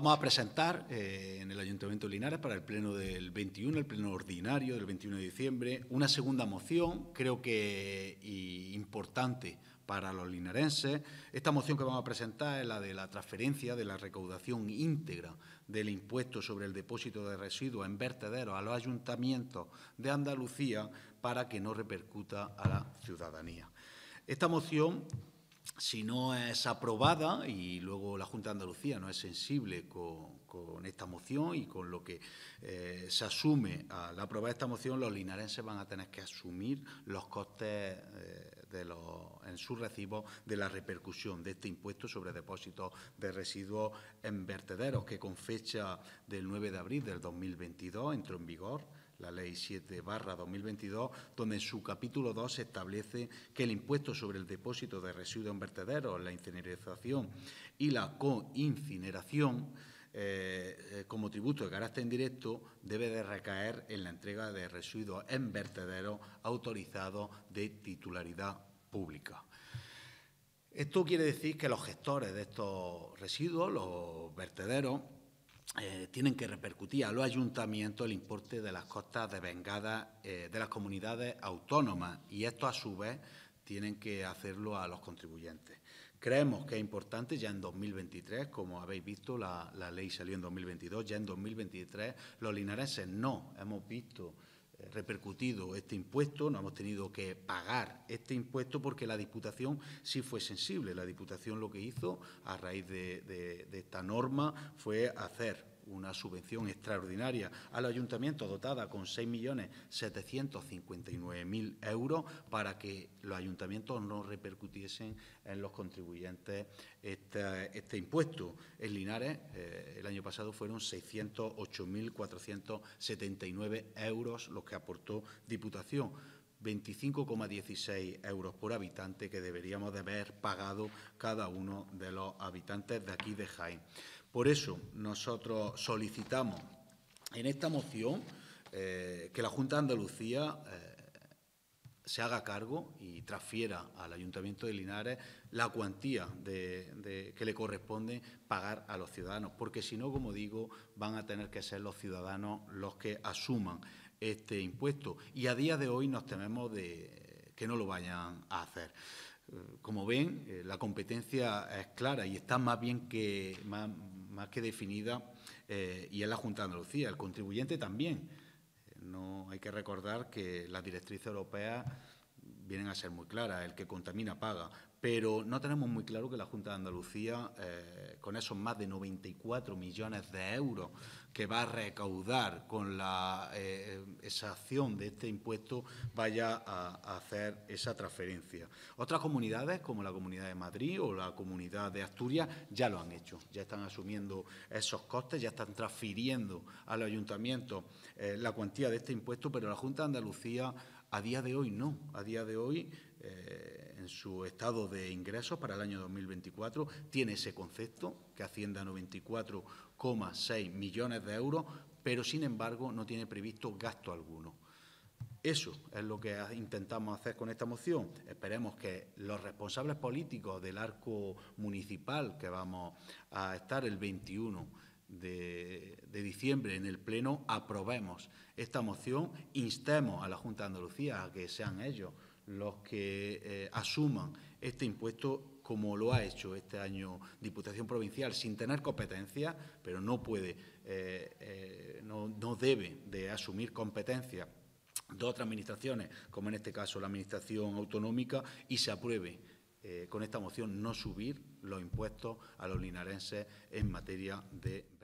Vamos a presentar eh, en el Ayuntamiento de Linares para el Pleno del 21, el Pleno Ordinario del 21 de diciembre, una segunda moción, creo que importante para los linareses. Esta moción que vamos a presentar es la de la transferencia de la recaudación íntegra del impuesto sobre el depósito de residuos en vertederos a los ayuntamientos de Andalucía para que no repercuta a la ciudadanía. Esta moción si no es aprobada, y luego la Junta de Andalucía no es sensible con, esta moción y con lo que eh, se asume al aprobar esta moción, los linarenses van a tener que asumir los costes eh, en sus recibos de la repercusión de este impuesto sobre depósitos de residuos en vertederos, que con fecha del 9 de abril del 2022 entró en vigor la Ley 7 2022, donde en su capítulo 2 se establece que el impuesto sobre el depósito de residuos en vertederos, la incineración y la coincineración eh, eh, como tributo de carácter indirecto debe de recaer en la entrega de residuos en vertederos autorizados de titularidad pública. Esto quiere decir que los gestores de estos residuos, los vertederos, eh, tienen que repercutir a los ayuntamientos el importe de las costas de vengada eh, de las comunidades autónomas y esto a su vez tienen que hacerlo a los contribuyentes. Creemos que es importante ya en 2023, como habéis visto, la, la ley salió en 2022, ya en 2023 los linarenses no hemos visto repercutido este impuesto, no hemos tenido que pagar este impuesto porque la Diputación sí fue sensible. La Diputación lo que hizo a raíz de, esta norma fue hacer una subvención extraordinaria al ayuntamiento dotada con 6.759.000 euros para que los ayuntamientos no repercutiesen en los contribuyentes este, impuesto. En Linares, eh, el año pasado fueron 608.479 euros los que aportó Diputación 25,16 euros por habitante que deberíamos de haber pagado cada uno de los habitantes de aquí de Jaén. Por eso nosotros solicitamos en esta moción eh, que la Junta de Andalucía eh, se haga cargo y transfiera al Ayuntamiento de Linares la cuantía de, que le corresponde pagar a los ciudadanos, porque si no, como digo, van a tener que ser los ciudadanos los que asuman este impuesto y a día de hoy nos tememos de que no lo vayan a hacer. Eh, como ven, eh, la competencia es clara y está más bien que más, que definida eh, y es la Junta de Andalucía, el contribuyente también. No hay que recordar que las directrices europeas vienen a ser muy claras, el que contamina paga, pero no tenemos muy claro que la Junta de Andalucía, eh, con esos más de 94 millones de euros que va a recaudar con la, exacción eh, de este impuesto, vaya a, hacer esa transferencia. Otras comunidades, como la Comunidad de Madrid o la Comunidad de Asturias, ya lo han hecho, ya están asumiendo esos costes, ya están transfiriendo al ayuntamiento eh, la cuantía de este impuesto, pero la Junta de Andalucía a día de hoy no, a día de hoy eh, en su estado de ingresos para el año 2024 tiene ese concepto que asciende a 94,6 millones de euros, pero sin embargo no tiene previsto gasto alguno. Eso es lo que intentamos hacer con esta moción. Esperemos que los responsables políticos del arco municipal que vamos a estar el 21 de, diciembre en el Pleno aprobemos esta moción, instemos a la Junta de Andalucía a que sean ellos los que eh, asuman este impuesto como lo ha hecho este año Diputación Provincial, sin tener competencia, pero no puede, eh, eh, no, debe de asumir competencia de otras administraciones, como en este caso la Administración Autonómica, y se apruebe con esta moción no subir los impuestos a los linarenses en materia de